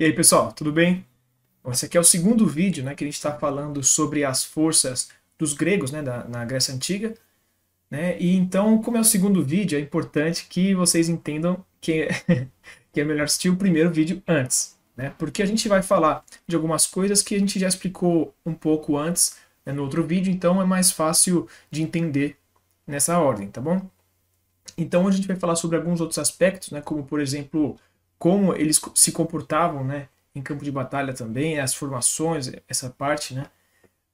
E aí, pessoal, tudo bem? Bom, esse aqui é o segundo vídeo né, que a gente está falando sobre as forças dos gregos né, da, na Grécia Antiga. Né? E então, como é o segundo vídeo, é importante que vocês entendam que é, que é melhor assistir o primeiro vídeo antes. Né? Porque a gente vai falar de algumas coisas que a gente já explicou um pouco antes né, no outro vídeo, então é mais fácil de entender nessa ordem, tá bom? Então, a gente vai falar sobre alguns outros aspectos, né, como, por exemplo, como eles se comportavam, né? Em campo de batalha também, as formações, essa parte, né?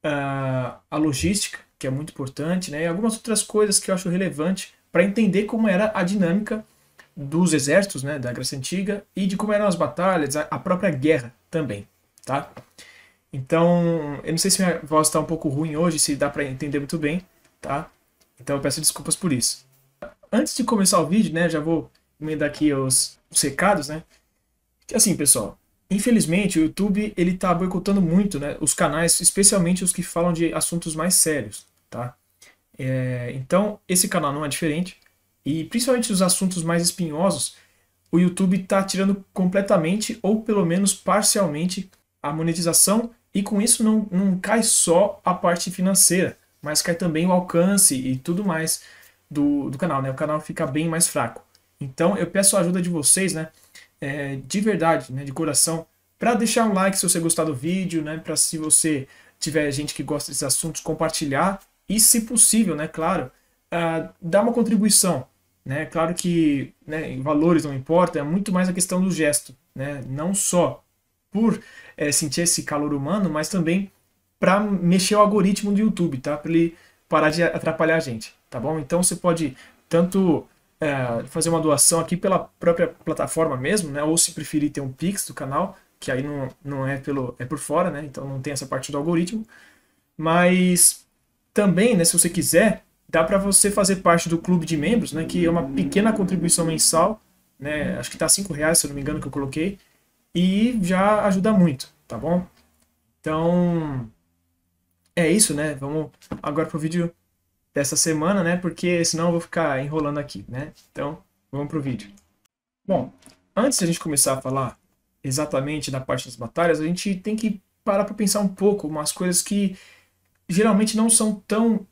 Uh, a logística, que é muito importante, né? E algumas outras coisas que eu acho relevante para entender como era a dinâmica dos exércitos, né? Da Grécia Antiga e de como eram as batalhas, a própria guerra também, tá? Então, eu não sei se minha voz está um pouco ruim hoje, se dá para entender muito bem, tá? Então eu peço desculpas por isso. Antes de começar o vídeo, né, já vou recomendar aqui os, os recados, né? Assim, pessoal, infelizmente o YouTube ele tá boicotando muito, né? Os canais, especialmente os que falam de assuntos mais sérios, tá? É, então esse canal não é diferente e principalmente os assuntos mais espinhosos, o YouTube está tirando completamente ou pelo menos parcialmente a monetização e com isso não, não cai só a parte financeira, mas cai também o alcance e tudo mais do, do canal, né? O canal fica bem mais fraco. Então eu peço a ajuda de vocês, né? É, de verdade, né, de coração, para deixar um like se você gostar do vídeo, né? Para se você tiver gente que gosta desses assuntos, compartilhar e, se possível, né? Claro, uh, dar uma contribuição. Né? Claro que né, valores não importa, é muito mais a questão do gesto, né? Não só por é, sentir esse calor humano, mas também para mexer o algoritmo do YouTube, tá? Para ele parar de atrapalhar a gente, tá bom? Então você pode tanto é, fazer uma doação aqui pela própria plataforma mesmo, né? Ou se preferir ter um Pix do canal, que aí não, não é pelo é por fora, né? Então não tem essa parte do algoritmo. Mas também, né, se você quiser, dá para você fazer parte do clube de membros, né, que é uma pequena contribuição mensal, né? Acho que tá cinco reais, se eu não me engano que eu coloquei, e já ajuda muito, tá bom? Então é isso, né? Vamos agora pro vídeo dessa semana, né? Porque senão eu vou ficar enrolando aqui, né? Então, vamos pro vídeo. Bom, antes de a gente começar a falar exatamente da parte das batalhas, a gente tem que parar para pensar um pouco umas coisas que geralmente não são tão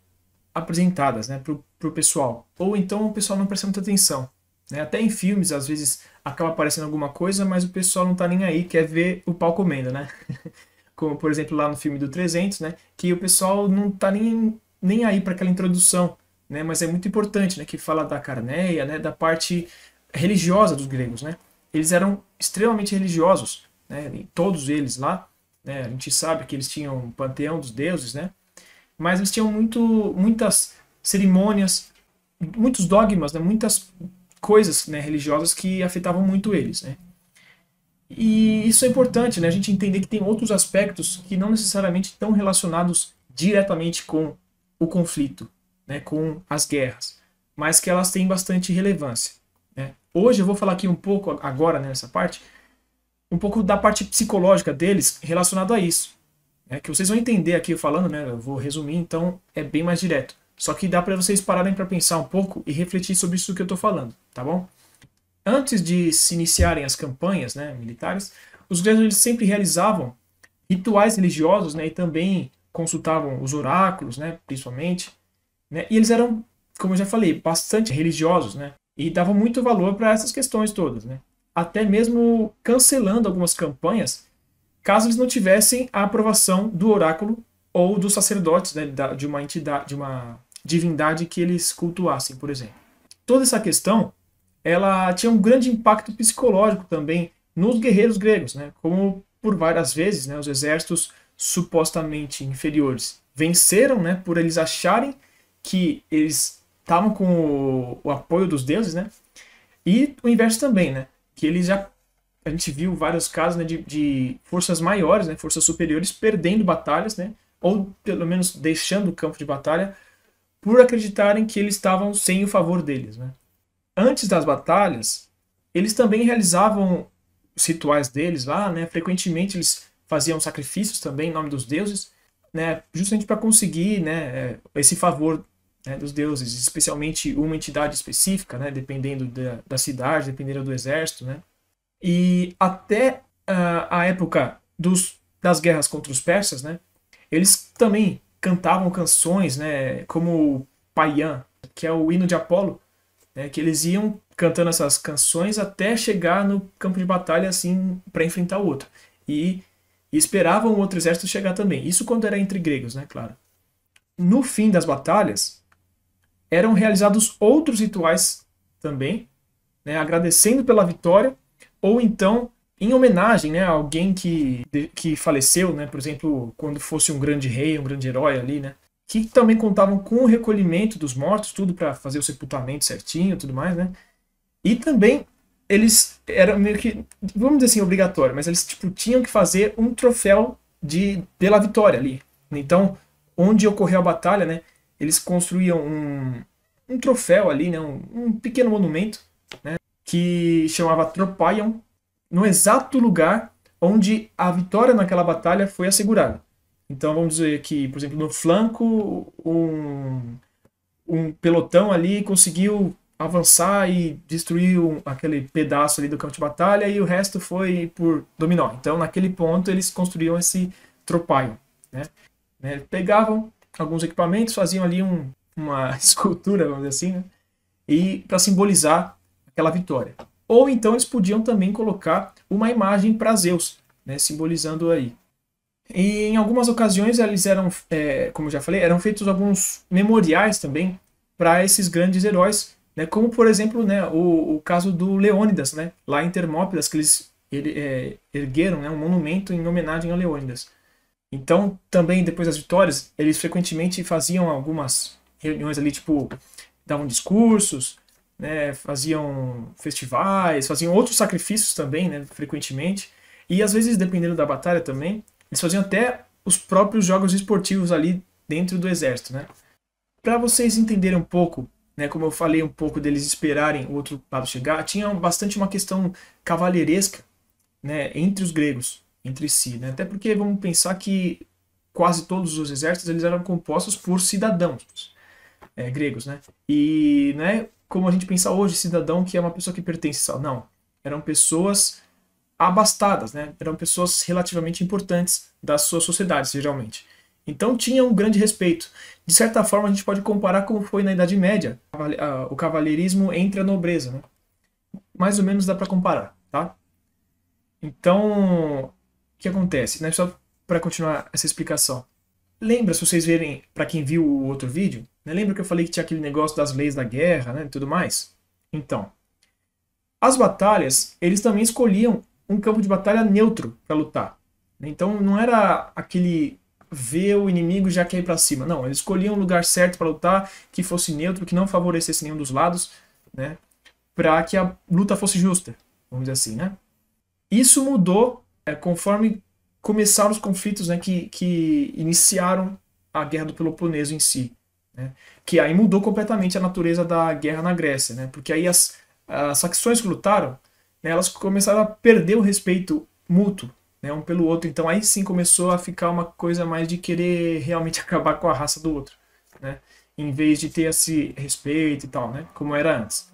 apresentadas, né, pro, pro pessoal. Ou então o pessoal não presta muita atenção. Né? Até em filmes, às vezes, acaba aparecendo alguma coisa, mas o pessoal não tá nem aí, quer ver o pau comendo, né? Como, por exemplo, lá no filme do 300, né? Que o pessoal não tá nem nem aí para aquela introdução, né? Mas é muito importante, né? Que fala da carneia, né? Da parte religiosa dos gregos, né? Eles eram extremamente religiosos, né? todos eles lá, né? A gente sabe que eles tinham um panteão dos deuses, né? Mas eles tinham muito, muitas cerimônias, muitos dogmas, né? Muitas coisas né, religiosas que afetavam muito eles, né? E isso é importante, né? A gente entender que tem outros aspectos que não necessariamente estão relacionados diretamente com o conflito, né, com as guerras, mas que elas têm bastante relevância. Né? Hoje eu vou falar aqui um pouco, agora né, nessa parte, um pouco da parte psicológica deles relacionado a isso. Né? Que vocês vão entender aqui eu falando, né, eu vou resumir, então é bem mais direto. Só que dá para vocês pararem para pensar um pouco e refletir sobre isso que eu estou falando, tá bom? Antes de se iniciarem as campanhas né, militares, os gregos eles sempre realizavam rituais religiosos né, e também consultavam os oráculos, né, principalmente, né, e eles eram, como eu já falei, bastante religiosos, né, e davam muito valor para essas questões todas, né, até mesmo cancelando algumas campanhas caso eles não tivessem a aprovação do oráculo ou dos sacerdotes né, de uma entidade, de uma divindade que eles cultuassem, por exemplo. Toda essa questão, ela tinha um grande impacto psicológico também nos guerreiros gregos, né? Como por várias vezes, né, os exércitos supostamente inferiores venceram, né, por eles acharem que eles estavam com o, o, apoio dos deuses, né? E o inverso também, né? Que eles já a gente viu vários casos né, de, de forças maiores, né, forças superiores perdendo batalhas, né, ou pelo menos deixando o campo de batalha por acreditarem que eles estavam sem o favor deles, né? Antes das batalhas, eles também realizavam os rituais deles lá, né? Frequentemente eles faziam sacrifícios também em nome dos deuses, né, justamente para conseguir né, é, esse favor né, dos deuses, especialmente uma entidade específica, né, dependendo da, da cidade, dependendo do exército. Né. E até uh, a época dos, das guerras contra os persas, né, eles também cantavam canções né, como Paian, que é o hino de Apolo, né, que eles iam cantando essas canções até chegar no campo de batalha assim para enfrentar o outro. E e esperavam o outro exército chegar também. Isso quando era entre gregos, né, claro. No fim das batalhas, eram realizados outros rituais também, né, agradecendo pela vitória, ou então em homenagem né, a alguém que, que faleceu, né, por exemplo, quando fosse um grande rei, um grande herói ali, né, que também contavam com o recolhimento dos mortos, tudo para fazer o sepultamento certinho tudo mais, né? E também eles eram meio que, vamos dizer assim, obrigatório, mas eles tipo, tinham que fazer um troféu de pela vitória ali. Então, onde ocorreu a batalha, né, eles construíam um, um troféu ali, né, um, um pequeno monumento, né, que chamava Tropaion, no exato lugar onde a vitória naquela batalha foi assegurada. Então, vamos dizer que, por exemplo, no flanco, um, um pelotão ali conseguiu avançar e destruir um, aquele pedaço ali do campo de batalha e o resto foi por dominó. Então, naquele ponto, eles construíam esse tropaio. Né? né? Pegavam alguns equipamentos, faziam ali um, uma escultura, vamos dizer assim, né? e para simbolizar aquela vitória. Ou então eles podiam também colocar uma imagem para Zeus, né? simbolizando aí. E em algumas ocasiões eles eram, é, como já falei, eram feitos alguns memoriais também para esses grandes heróis né? Como, por exemplo, né, o, o caso do Leônidas, né? lá em Termópilas, que eles ele, é, ergueram né, um monumento em homenagem a Leônidas. Então, também depois das vitórias, eles frequentemente faziam algumas reuniões ali, tipo, davam discursos, né, faziam festivais, faziam outros sacrifícios também, né, frequentemente. E às vezes, dependendo da batalha também, eles faziam até os próprios jogos esportivos ali dentro do exército, né? Para vocês entenderem um pouco né, como eu falei um pouco deles esperarem o outro lado chegar, tinha bastante uma questão cavalheiresca né, entre os gregos, entre si. Né? Até porque vamos pensar que quase todos os exércitos eles eram compostos por cidadãos é, gregos. Né? E né, como a gente pensa hoje, cidadão que é uma pessoa que pertence a... Não, eram pessoas abastadas, né? eram pessoas relativamente importantes das suas sociedades, geralmente. Então tinha um grande respeito. De certa forma, a gente pode comparar como foi na Idade Média. O cavalheirismo entre a nobreza. Né? Mais ou menos dá para comparar. Tá? Então, o que acontece? Né? Só para continuar essa explicação. Lembra, se vocês verem, para quem viu o outro vídeo, né? lembra que eu falei que tinha aquele negócio das leis da guerra né? e tudo mais? Então, as batalhas, eles também escolhiam um campo de batalha neutro para lutar. Né? Então não era aquele ver o inimigo já que ir para cima. Não, eles escolhiam um lugar certo para lutar, que fosse neutro, que não favorecesse nenhum dos lados, né? Para que a luta fosse justa, vamos dizer assim, né? Isso mudou é, conforme começaram os conflitos né, que, que iniciaram a Guerra do Peloponeso em si. Né? Que aí mudou completamente a natureza da guerra na Grécia, né? porque aí as, as facções que lutaram, né, elas começaram a perder o respeito mútuo né, um pelo outro. Então aí sim começou a ficar uma coisa mais de querer realmente acabar com a raça do outro, né? Em vez de ter esse respeito e tal, né? Como era antes.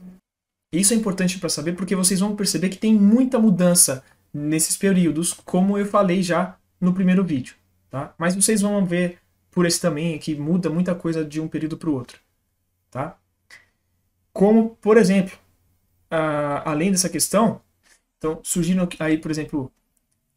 Isso é importante para saber porque vocês vão perceber que tem muita mudança nesses períodos, como eu falei já no primeiro vídeo, tá? Mas vocês vão ver por esse também que muda muita coisa de um período para o outro, tá? Como, por exemplo, ah, além dessa questão, então surgiram aí, por exemplo,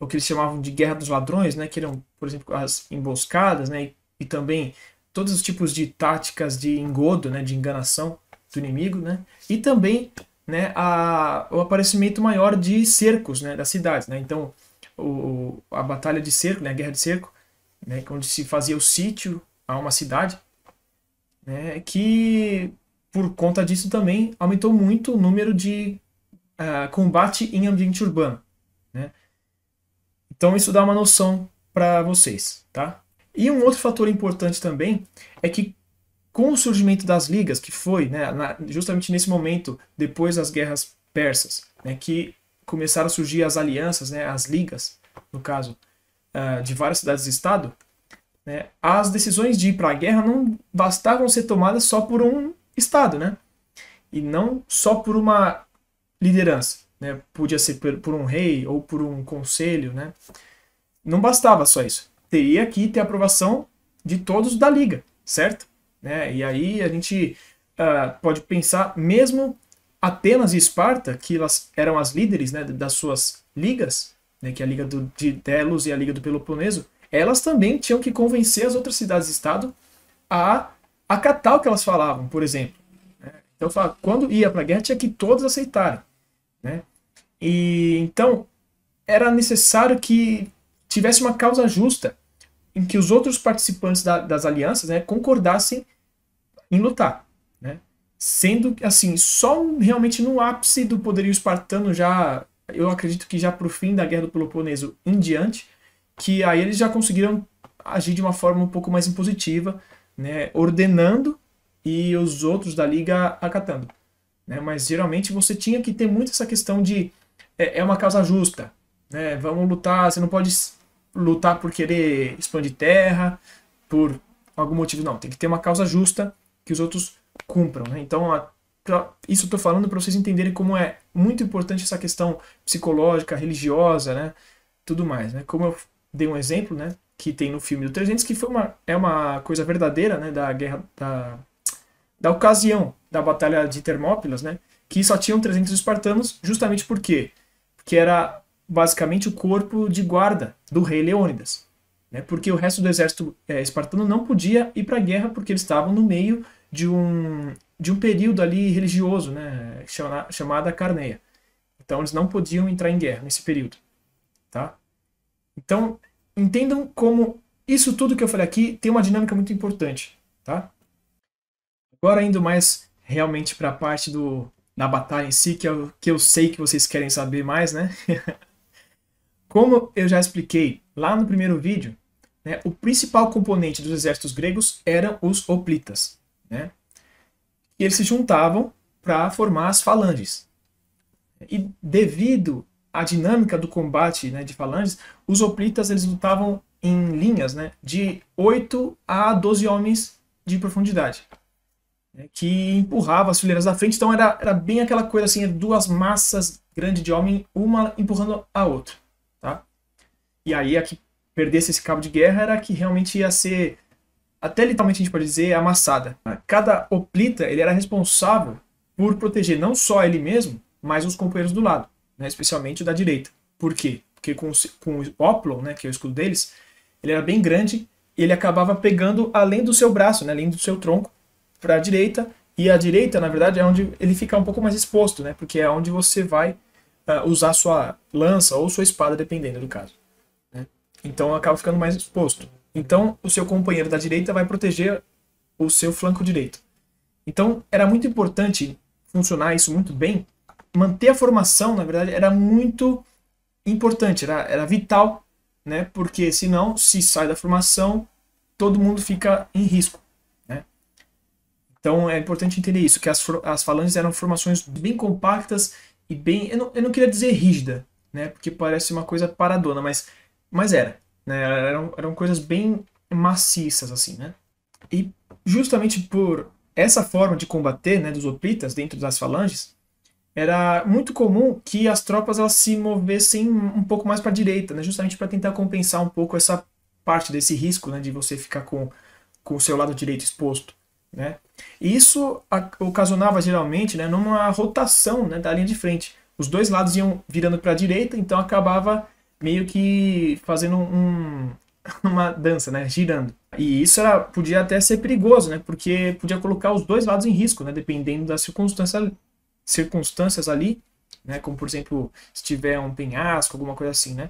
o que eles chamavam de guerra dos ladrões, né, que eram, por exemplo, as emboscadas, né, e, também todos os tipos de táticas de engodo, né, de enganação do inimigo, né, e também, né, a, o aparecimento maior de cercos, né, das cidades, né, então o, a batalha de cerco, né, a guerra de cerco, né, é onde se fazia o sítio a uma cidade, né, que por conta disso também aumentou muito o número de uh, combate em ambiente urbano. Então isso dá uma noção para vocês, tá? E um outro fator importante também é que com o surgimento das ligas, que foi né, na, justamente nesse momento, depois das guerras persas, né, que começaram a surgir as alianças, né, as ligas, no caso, uh, de várias cidades-estado, né, as decisões de ir para a guerra não bastavam ser tomadas só por um estado, né? E não só por uma liderança né? Podia ser por um rei ou por um conselho, né? Não bastava só isso. Teria que ter aprovação de todos da liga, certo? Né? E aí a gente uh, pode pensar, mesmo Atenas e Esparta, que elas eram as líderes né, das suas ligas, né, que é a Liga do, de Delos e a Liga do Peloponeso, elas também tinham que convencer as outras cidades-estado a acatar o que elas falavam, por exemplo. Né. Então, quando ia para a guerra, tinha que todos aceitarem. Né? E então era necessário que tivesse uma causa justa em que os outros participantes da, das alianças né, concordassem em lutar. Né? Sendo assim, só realmente no ápice do poderio espartano, já eu acredito que já para o fim da Guerra do Peloponeso em diante, que aí eles já conseguiram agir de uma forma um pouco mais impositiva, né, ordenando e os outros da liga acatando. Né? Mas geralmente você tinha que ter muito essa questão de é, é, uma causa justa. Né? Vamos lutar, você não pode lutar por querer expandir terra, por algum motivo, não. Tem que ter uma causa justa que os outros cumpram. Né? Então, a, pra, isso eu estou falando para vocês entenderem como é muito importante essa questão psicológica, religiosa, né? tudo mais. Né? Como eu dei um exemplo, né? que tem no filme do 300, que foi uma, é uma coisa verdadeira né? da guerra, da, da ocasião da Batalha de Termópilas, né? que só tinham 300 espartanos, justamente porque que era basicamente o corpo de guarda do rei Leônidas, né? porque o resto do exército é, espartano não podia ir para a guerra porque eles estavam no meio de um, de um período ali religioso, né? Chama, chamada Carneia. Então eles não podiam entrar em guerra nesse período. Tá? Então entendam como isso tudo que eu falei aqui tem uma dinâmica muito importante. Tá? Agora indo mais realmente para a parte do, da batalha em si, que que eu sei que vocês querem saber mais, né? Como eu já expliquei lá no primeiro vídeo, né, o principal componente dos exércitos gregos eram os hoplitas, né? E eles se juntavam para formar as falanges. E devido à dinâmica do combate né, de falanges, os hoplitas eles lutavam em linhas né, de 8 a 12 homens de profundidade né, que empurrava as fileiras da frente. Então era, era bem aquela coisa assim, duas massas grandes de homem, uma empurrando a outra. Tá? E aí a que perdesse esse cabo de guerra era a que realmente ia ser, até literalmente a gente pode dizer, amassada. Cada oplita ele era responsável por proteger não só ele mesmo, mas os companheiros do lado, né, especialmente o da direita. Por quê? Porque com, com o Oplon, né, que é o escudo deles, ele era bem grande ele acabava pegando além do seu braço, né, além do seu tronco, para a direita, e a direita, na verdade, é onde ele fica um pouco mais exposto, né? Porque é onde você vai uh, usar sua lança ou sua espada, dependendo do caso. Né? Então acaba ficando mais exposto. Então o seu companheiro da direita vai proteger o seu flanco direito. Então era muito importante funcionar isso muito bem. Manter a formação, na verdade, era muito importante, era, era vital, né? Porque senão, se sai da formação, todo mundo fica em risco. Então é importante entender isso, que as, as falanges eram formações bem compactas e bem. Eu não, eu não queria dizer rígida, né? Porque parece uma coisa paradona, mas, mas era. Né? Eram, eram coisas bem maciças, assim, né? E justamente por essa forma de combater né, dos hoplitas dentro das falanges, era muito comum que as tropas elas se movessem um pouco mais para a direita, né, justamente para tentar compensar um pouco essa parte desse risco né, de você ficar com, com o seu lado direito exposto. Né? E isso ocasionava geralmente né, numa rotação né, da linha de frente. Os dois lados iam virando para a direita, então acabava meio que fazendo um, uma dança, né, girando. E isso era, podia até ser perigoso, né, porque podia colocar os dois lados em risco, né, dependendo das circunstância, circunstâncias ali, né, como por exemplo se tiver um penhasco, alguma coisa assim, né.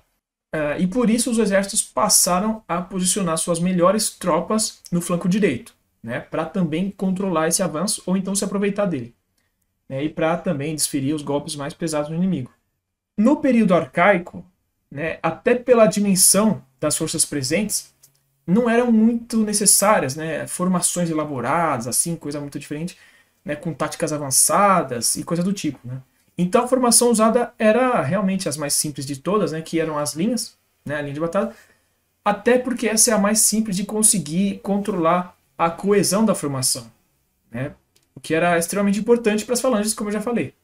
Uh, e por isso os exércitos passaram a posicionar suas melhores tropas no flanco direito né, para também controlar esse avanço ou então se aproveitar dele, né, e para também desferir os golpes mais pesados no inimigo. No período arcaico, né, até pela dimensão das forças presentes, não eram muito necessárias né, formações elaboradas, assim, coisa muito diferente, né, com táticas avançadas e coisa do tipo. Né. Então a formação usada era realmente as mais simples de todas, né, que eram as linhas, né, a linha de batalha, até porque essa é a mais simples de conseguir controlar a coesão da formação, né? O que era extremamente importante para as falanges, como eu já falei.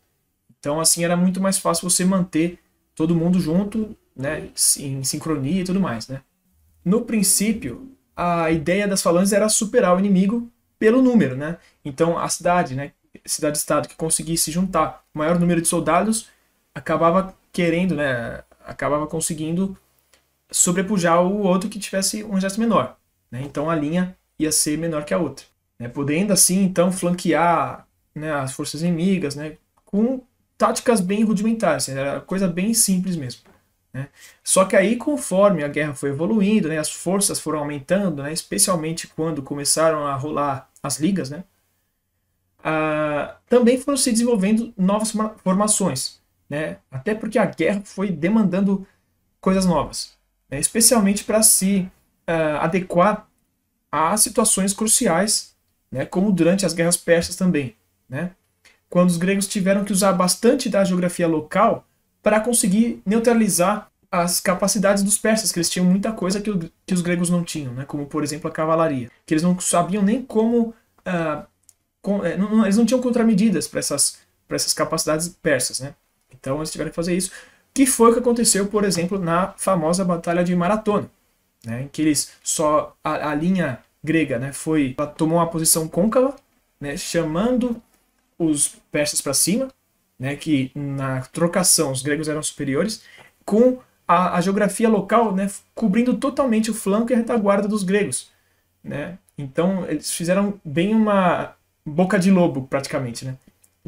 Então, assim, era muito mais fácil você manter todo mundo junto, né, em sincronia e tudo mais, né? No princípio, a ideia das falanges era superar o inimigo pelo número, né? Então, a cidade, né, cidade-estado que conseguisse juntar o maior número de soldados acabava querendo, né, acabava conseguindo sobrepujar o outro que tivesse um exército menor. Né? Então a linha ia ser menor que a outra. Né? Podendo assim, então, flanquear né, as forças inimigas né, com táticas bem rudimentares, assim, era coisa bem simples mesmo. Né? Só que aí, conforme a guerra foi evoluindo, né, as forças foram aumentando, né, especialmente quando começaram a rolar as ligas, né, também foram se desenvolvendo novas formações. Né, até porque a guerra foi demandando coisas novas, né, especialmente para se ah, adequar há situações cruciais, né, como durante as guerras persas também, né, quando os gregos tiveram que usar bastante da geografia local para conseguir neutralizar as capacidades dos persas, que eles tinham muita coisa que, o, que os gregos não tinham, né, como por exemplo a cavalaria, que eles não sabiam nem como. Uh, com, eh, não, não, eles não tinham contramedidas para essas, essas capacidades persas. Né? Então eles tiveram que fazer isso, que foi o que aconteceu, por exemplo, na famosa Batalha de Maratona, né, em que eles só. a, a linha grega, né? Foi, ela tomou uma posição côncava, né? Chamando os persas para cima, né? Que na trocação os gregos eram superiores, com a, a, geografia local, né? Cobrindo totalmente o flanco e a retaguarda dos gregos, né? Então eles fizeram bem uma boca de lobo praticamente, né?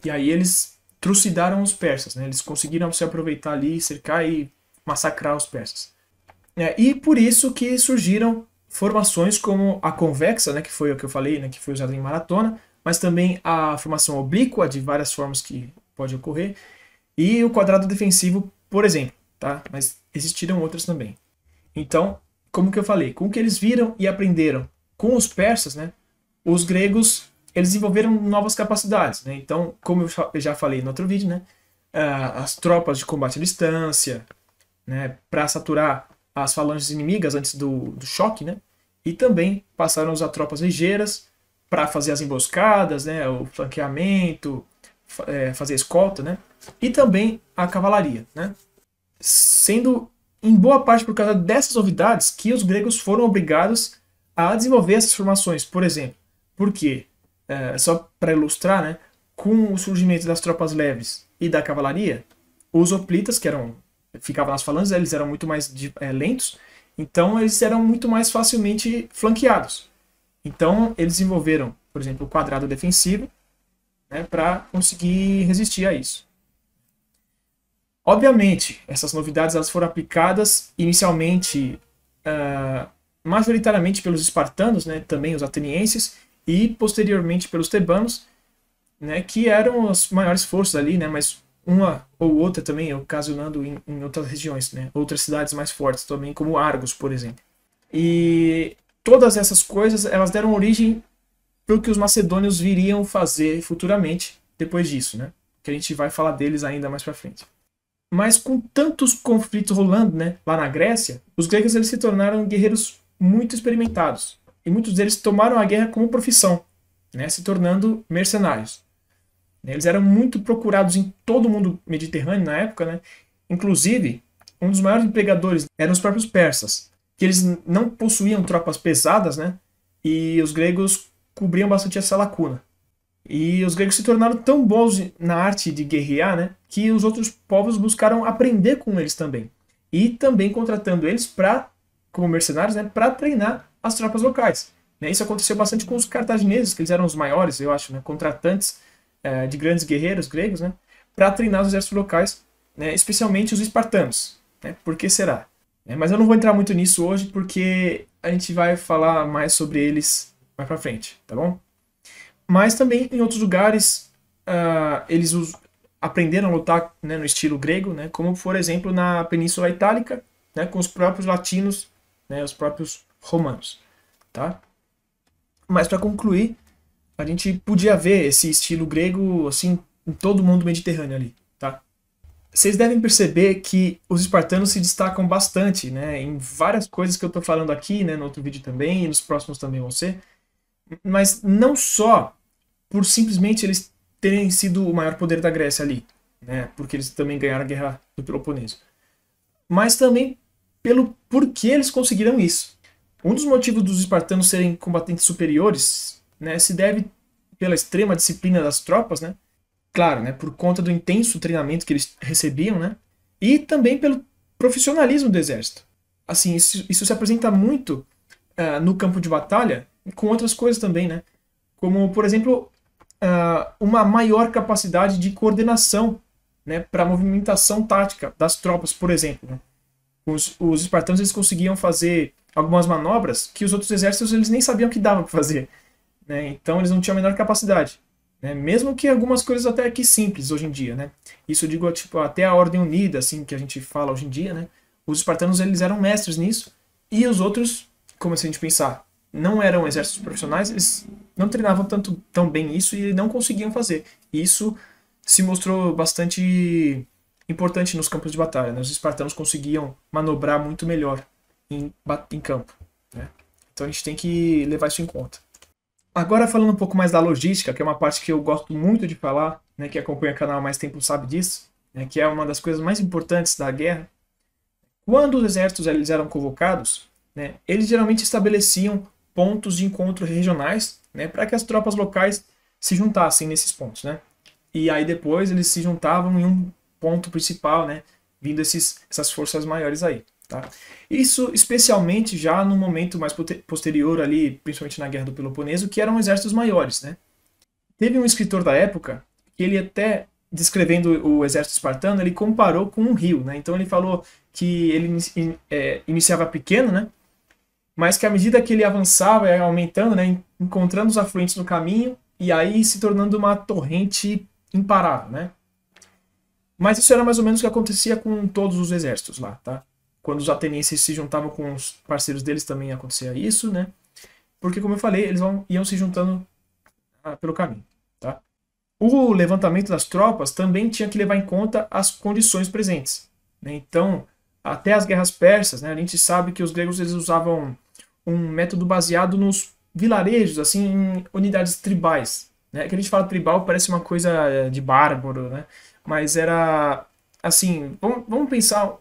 E aí eles trucidaram os persas, né? Eles conseguiram se aproveitar ali, cercar e massacrar os persas. É, e por isso que surgiram formações como a convexa, né, que foi o que eu falei, né, que foi usada em maratona, mas também a formação oblíqua de várias formas que pode ocorrer e o quadrado defensivo, por exemplo, tá? Mas existiram outras também. Então, como que eu falei, com o que eles viram e aprenderam com os persas, né? Os gregos eles desenvolveram novas capacidades, né? Então, como eu já falei no outro vídeo, né? Ah, as tropas de combate à distância, né? Para saturar as falanges inimigas antes do, do choque, né? E também passaram a usar tropas ligeiras para fazer as emboscadas, né? O flanqueamento, é, fazer escolta, né? E também a cavalaria, né? Sendo em boa parte por causa dessas novidades que os gregos foram obrigados a desenvolver essas formações, por exemplo. Porque, é, só para ilustrar, né, com o surgimento das tropas leves e da cavalaria, os hoplitas, que eram ficava nas falanges, eles eram muito mais de, é, lentos, então eles eram muito mais facilmente flanqueados. Então eles desenvolveram, por exemplo, o quadrado defensivo né, para conseguir resistir a isso. Obviamente, essas novidades elas foram aplicadas inicialmente, uh, majoritariamente pelos espartanos, né, também os atenienses, e posteriormente pelos tebanos, né, que eram as maiores forças ali, né, mas uma ou outra também ocasionando em, em outras regiões, né? outras cidades mais fortes também, como Argos, por exemplo. E todas essas coisas elas deram origem para o que os macedônios viriam fazer futuramente depois disso, né? Que a gente vai falar deles ainda mais para frente. Mas com tantos conflitos rolando, né, lá na Grécia, os gregos eles se tornaram guerreiros muito experimentados e muitos deles tomaram a guerra como profissão, né, se tornando mercenários. Eles eram muito procurados em todo o mundo mediterrâneo na época, né? Inclusive, um dos maiores empregadores eram os próprios persas, que eles não possuíam tropas pesadas, né? E os gregos cobriam bastante essa lacuna. E os gregos se tornaram tão bons na arte de guerrear, né? Que os outros povos buscaram aprender com eles também. E também contratando eles para como mercenários, né, para treinar as tropas locais. Né? Isso aconteceu bastante com os cartagineses, que eles eram os maiores, eu acho, né, contratantes é, de grandes guerreiros gregos, né, para treinar os exércitos locais, né, especialmente os espartanos. Né, por que será? É, mas eu não vou entrar muito nisso hoje, porque a gente vai falar mais sobre eles mais para frente, tá bom? Mas também em outros lugares uh, eles os, aprenderam a lutar né, no estilo grego, né, como por exemplo na Península Itálica, né, com os próprios latinos, né, os próprios romanos, tá? Mas para concluir, a gente podia ver esse estilo grego assim em todo o mundo mediterrâneo ali, tá? Vocês devem perceber que os espartanos se destacam bastante, né, em várias coisas que eu estou falando aqui, né, no outro vídeo também e nos próximos também vão ser, mas não só por simplesmente eles terem sido o maior poder da Grécia ali, né, porque eles também ganharam a guerra do Peloponeso, mas também pelo porquê eles conseguiram isso. Um dos motivos dos espartanos serem combatentes superiores né, se deve pela extrema disciplina das tropas, né, claro, né, por conta do intenso treinamento que eles recebiam, né, e também pelo profissionalismo do exército. Assim, isso, isso se apresenta muito uh, no campo de batalha com outras coisas também, né, como, por exemplo, uh, uma maior capacidade de coordenação né, para movimentação tática das tropas, por exemplo. Né. Os, os espartanos eles conseguiam fazer algumas manobras que os outros exércitos eles nem sabiam que dava para fazer. Né? Então eles não tinham a menor capacidade. Né? Mesmo que algumas coisas até aqui simples hoje em dia. Né? Isso eu digo tipo, até a Ordem Unida, assim, que a gente fala hoje em dia. Né? Os espartanos eles eram mestres nisso. E os outros, como se a gente pensar, não eram exércitos profissionais, eles não treinavam tanto tão bem isso e não conseguiam fazer. E isso se mostrou bastante importante nos campos de batalha. Né? Os espartanos conseguiam manobrar muito melhor em, em campo. Né? Então a gente tem que levar isso em conta. Agora falando um pouco mais da logística, que é uma parte que eu gosto muito de falar, né, que acompanha o canal há mais tempo sabe disso, né, que é uma das coisas mais importantes da guerra. Quando os exércitos eles eram convocados, né, eles geralmente estabeleciam pontos de encontro regionais né, para que as tropas locais se juntassem nesses pontos. Né? E aí depois eles se juntavam em um ponto principal, né, vindo esses, essas forças maiores aí. Tá? Isso especialmente já no momento mais posterior ali, principalmente na Guerra do Peloponeso, que eram exércitos maiores. Né? Teve um escritor da época que ele até, descrevendo o exército espartano, ele comparou com um rio. Né? Então ele falou que ele in, é, iniciava pequeno, né? mas que à medida que ele avançava e aumentando, né, encontrando os afluentes no caminho, e aí se tornando uma torrente imparável, né? Mas isso era mais ou menos o que acontecia com todos os exércitos lá, tá? quando os atenienses se juntavam com os parceiros deles também acontecia isso, né? Porque, como eu falei, eles vão, iam se juntando ah, pelo caminho, tá? O levantamento das tropas também tinha que levar em conta as condições presentes. Né? Então, até as guerras persas, né, a gente sabe que os gregos eles usavam um método baseado nos vilarejos, assim, em unidades tribais. Né? Que a gente fala tribal parece uma coisa eh, de bárbaro, né? Mas era assim, vamos, vamos pensar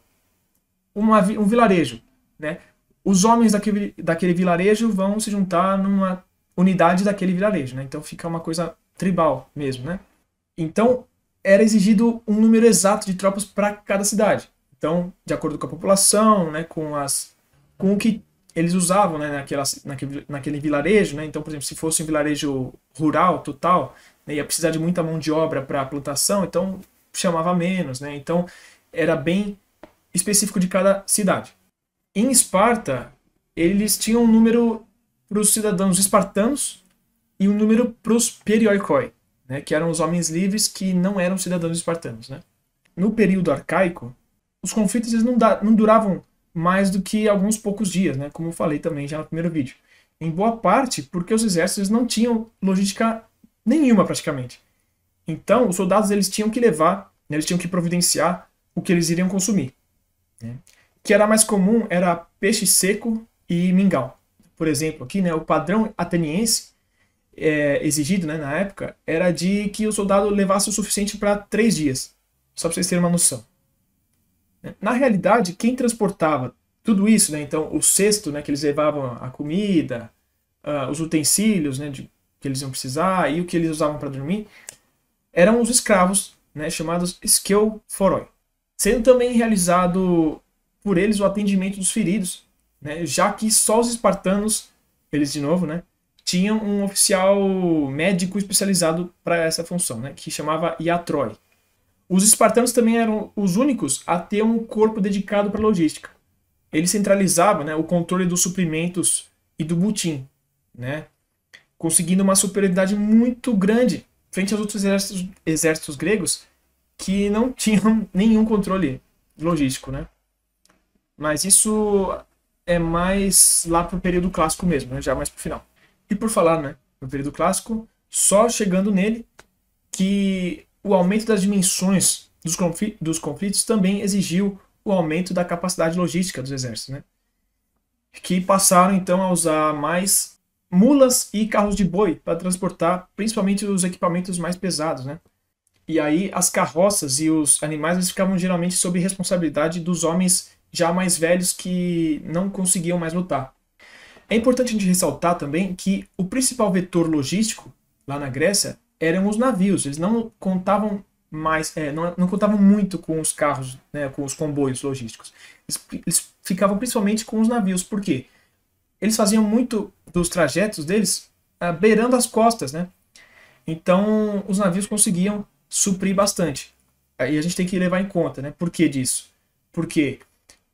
uma, um vilarejo, né? Os homens daquele, daquele vilarejo vão se juntar numa unidade daquele vilarejo, né? Então fica uma coisa tribal mesmo, né? Então era exigido um número exato de tropas para cada cidade. Então, de acordo com a população, né, com as com o que eles usavam, né, naquela, naquele, naquele vilarejo, né? Então, por exemplo, se fosse um vilarejo rural total, né, ia precisar de muita mão de obra para a plantação, então chamava menos, né? Então, era bem específico de cada cidade. Em Esparta, eles tinham um número para os cidadãos espartanos e um número para os perioikoi, né, que eram os homens livres que não eram cidadãos espartanos. Né? No período arcaico, os conflitos eles não, da, não duravam mais do que alguns poucos dias, né, como eu falei também já no primeiro vídeo. Em boa parte porque os exércitos não tinham logística nenhuma praticamente. Então, os soldados eles tinham que levar, né, eles tinham que providenciar o que eles iriam consumir. Né? O que era mais comum era peixe seco e mingau. Por exemplo, aqui né, o padrão ateniense é, exigido né, na época era de que o soldado levasse o suficiente para três dias, só para vocês terem uma noção. Né? Na realidade, quem transportava tudo isso, né, então o cesto né, que eles levavam a comida, uh, os utensílios né, de, que eles iam precisar e o que eles usavam para dormir, eram os escravos né, chamados skeuforoi sendo também realizado por eles o atendimento dos feridos, né, já que só os espartanos, eles de novo, né, tinham um oficial médico especializado para essa função, né, que chamava Iatroi. Os espartanos também eram os únicos a ter um corpo dedicado para logística. Ele centralizava né, o controle dos suprimentos e do butim, né, conseguindo uma superioridade muito grande frente aos outros exércitos, exércitos gregos que não tinham nenhum controle logístico, né? Mas isso é mais lá pro período clássico mesmo, né? já mais pro final. E por falar, né, no período clássico, só chegando nele que o aumento das dimensões dos, confl dos conflitos também exigiu o aumento da capacidade logística dos exércitos, né? Que passaram então a usar mais mulas e carros de boi para transportar principalmente os equipamentos mais pesados, né? E aí as carroças e os animais ficavam geralmente sob responsabilidade dos homens já mais velhos que não conseguiam mais lutar. É importante a gente ressaltar também que o principal vetor logístico lá na Grécia eram os navios. Eles não contavam mais, é, não, não, contavam muito com os carros, né, com os comboios logísticos. Eles, eles, ficavam principalmente com os navios. Por quê? Eles faziam muito dos trajetos deles ah, beirando as costas, né? Então os navios conseguiam suprir bastante. Aí a gente tem que levar em conta, né? Por que disso? Porque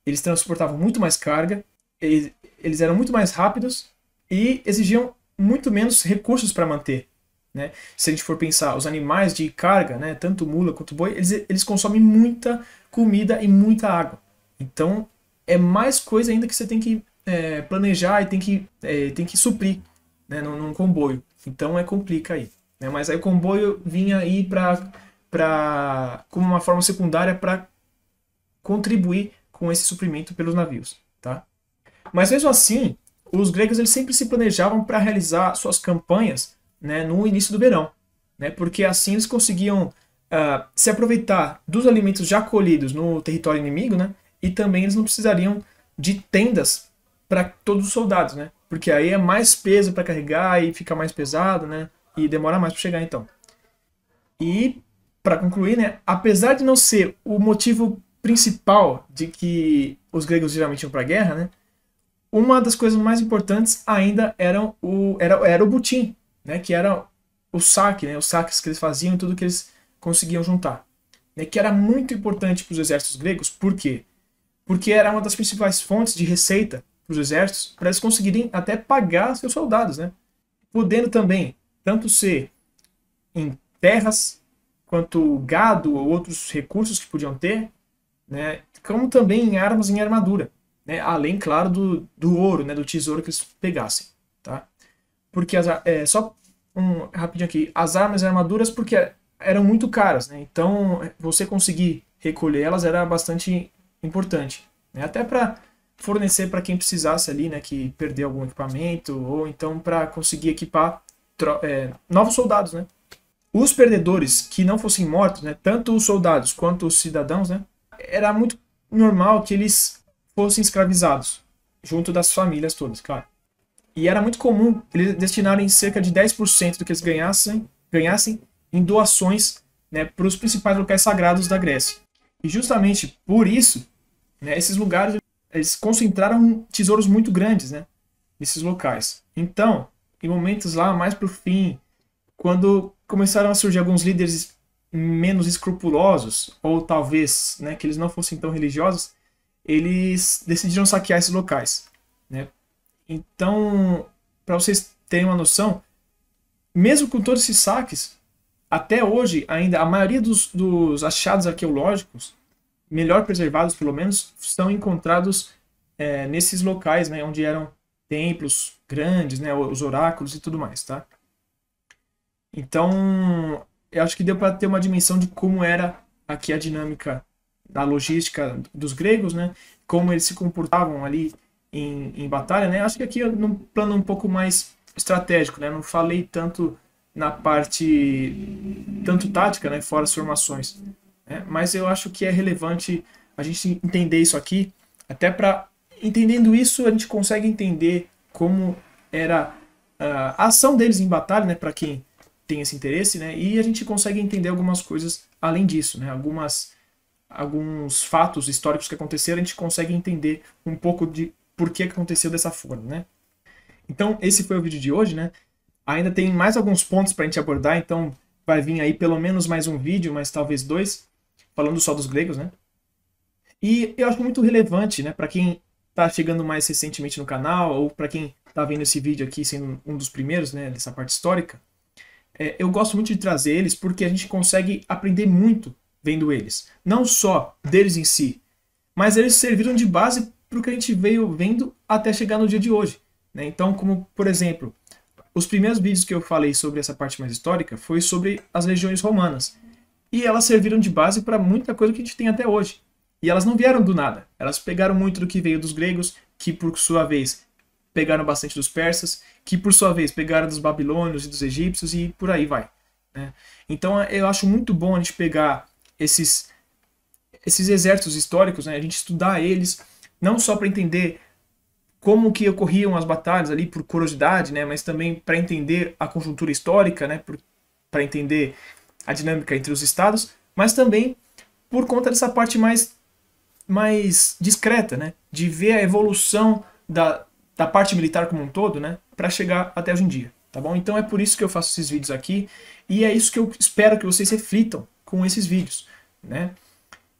eles transportavam muito mais carga, eles, eram muito mais rápidos e exigiam muito menos recursos para manter. Né? Se a gente for pensar, os animais de carga, né, tanto mula quanto boi, eles, eles consomem muita comida e muita água. Então é mais coisa ainda que você tem que é, planejar e tem que, é, tem que suprir né, num, num comboio. Então é complica aí. Né? Mas aí o comboio vinha aí para para como uma forma secundária para contribuir com esse suprimento pelos navios. Tá? Mas mesmo assim, os gregos eles sempre se planejavam para realizar suas campanhas né, no início do verão, né, porque assim eles conseguiam uh, se aproveitar dos alimentos já colhidos no território inimigo, né, e também eles não precisariam de tendas para todos os soldados, né, porque aí é mais peso para carregar e fica mais pesado, né, e demora mais para chegar, então. E, para concluir, né, apesar de não ser o motivo principal de que os gregos geralmente iam para a guerra, né, uma das coisas mais importantes ainda eram o, era, era o butim, né, que era o saque, né, os saques que eles faziam e tudo que eles conseguiam juntar. Né, que era muito importante para os exércitos gregos, por quê? Porque era uma das principais fontes de receita para os exércitos, para eles conseguirem até pagar seus soldados, né? podendo também tanto ser em terras, quanto gado ou outros recursos que podiam ter, né, como também em armas e em armadura, né, além, claro, do, do ouro, né, do tesouro que eles pegassem. Tá? Porque as, é, só um rapidinho aqui, as armas e armaduras, porque eram muito caras, né, então você conseguir recolher elas era bastante importante, né, até para fornecer para quem precisasse ali, né, que perdeu algum equipamento, ou então para conseguir equipar é, novos soldados, né? Os perdedores que não fossem mortos, né, tanto os soldados quanto os cidadãos, né, era muito normal que eles fossem escravizados, junto das famílias todas, claro. E era muito comum eles destinarem cerca de 10% do que eles ganhassem, ganhassem em doações né, para os principais locais sagrados da Grécia. E justamente por isso, né, esses lugares eles concentraram tesouros muito grandes, né, nesses locais. Então, em momentos lá mais pro fim, quando começaram a surgir alguns líderes menos escrupulosos, ou talvez né, que eles não fossem tão religiosos, eles decidiram saquear esses locais. Né? Então, para vocês terem uma noção, mesmo com todos esses saques, até hoje ainda a maioria dos, dos achados arqueológicos, melhor preservados pelo menos, são encontrados é, nesses locais né, onde eram templos grandes, né, os oráculos e tudo mais, tá? Então, eu acho que deu para ter uma dimensão de como era aqui a dinâmica da logística dos gregos, né? Como eles se comportavam ali em, em batalha, né? Acho que aqui num plano um pouco mais estratégico, né? Não falei tanto na parte tanto tática, né? Fora as formações, né? mas eu acho que é relevante a gente entender isso aqui até para entendendo isso, a gente consegue entender como era ah, a ação deles em batalha, né, para quem tem esse interesse, né, e a gente consegue entender algumas coisas além disso, né, algumas, alguns fatos históricos que aconteceram, a gente consegue entender um pouco de por que aconteceu dessa forma, né. Então, esse foi o vídeo de hoje, né, ainda tem mais alguns pontos para a gente abordar, então vai vir aí pelo menos mais um vídeo, mas talvez dois, falando só dos gregos, né, e eu acho muito relevante, né, para quem tá chegando mais recentemente no canal, ou para quem tá vendo esse vídeo aqui sendo um dos primeiros, né, dessa parte histórica, é, eu gosto muito de trazer eles porque a gente consegue aprender muito vendo eles. Não só deles em si, mas eles serviram de base para o que a gente veio vendo até chegar no dia de hoje. Né? Então, como por exemplo, os primeiros vídeos que eu falei sobre essa parte mais histórica foi sobre as legiões romanas. E elas serviram de base para muita coisa que a gente tem até hoje. E elas não vieram do nada. Elas pegaram muito do que veio dos gregos, que por sua vez pegaram bastante dos persas, que por sua vez pegaram dos babilônios e dos egípcios e por aí vai. Né? Então eu acho muito bom a gente pegar esses, esses exércitos históricos, né? a gente estudar eles, não só para entender como que ocorriam as batalhas ali por curiosidade, né? mas também para entender a conjuntura histórica, né? para entender a dinâmica entre os estados, mas também por conta dessa parte mais mais discreta, né? De ver a evolução da, da parte militar como um todo, né? Para chegar até hoje em dia, tá bom? Então é por isso que eu faço esses vídeos aqui e é isso que eu espero que vocês reflitam com esses vídeos, né?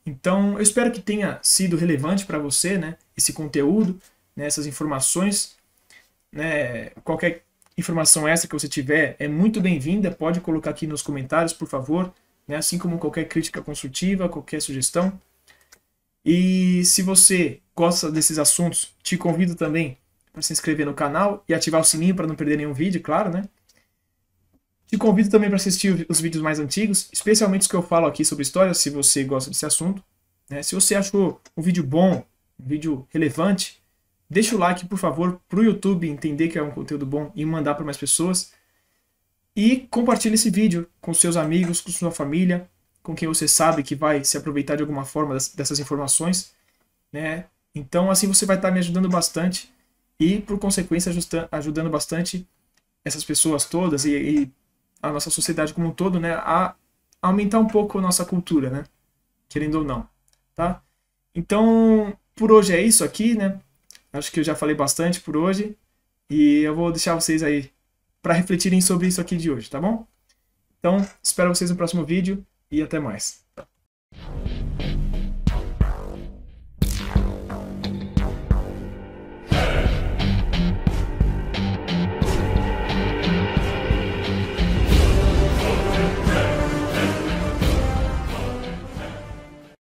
Então eu espero que tenha sido relevante para você, né? Esse conteúdo, né? essas informações, né? Qualquer informação extra que você tiver é muito bem-vinda. Pode colocar aqui nos comentários, por favor, né? Assim como qualquer crítica construtiva, qualquer sugestão. E se você gosta desses assuntos, te convido também para se inscrever no canal e ativar o sininho para não perder nenhum vídeo, claro, né? Te convido também para assistir os vídeos mais antigos, especialmente os que eu falo aqui sobre história, se você gosta desse assunto. Né? Se você achou um vídeo bom, um vídeo relevante, deixa o like, por favor, para o YouTube entender que é um conteúdo bom e mandar para mais pessoas. E compartilhe esse vídeo com seus amigos, com sua família, com quem você sabe que vai se aproveitar de alguma forma dessas informações, né? Então, assim, você vai estar me ajudando bastante e, por consequência, ajudando bastante essas pessoas todas e, e a nossa sociedade como um todo, né? A aumentar um pouco a nossa cultura, né? Querendo ou não, tá? Então, por hoje é isso aqui, né? Acho que eu já falei bastante por hoje e eu vou deixar vocês aí para refletirem sobre isso aqui de hoje, tá bom? Então, espero vocês no próximo vídeo e até mais.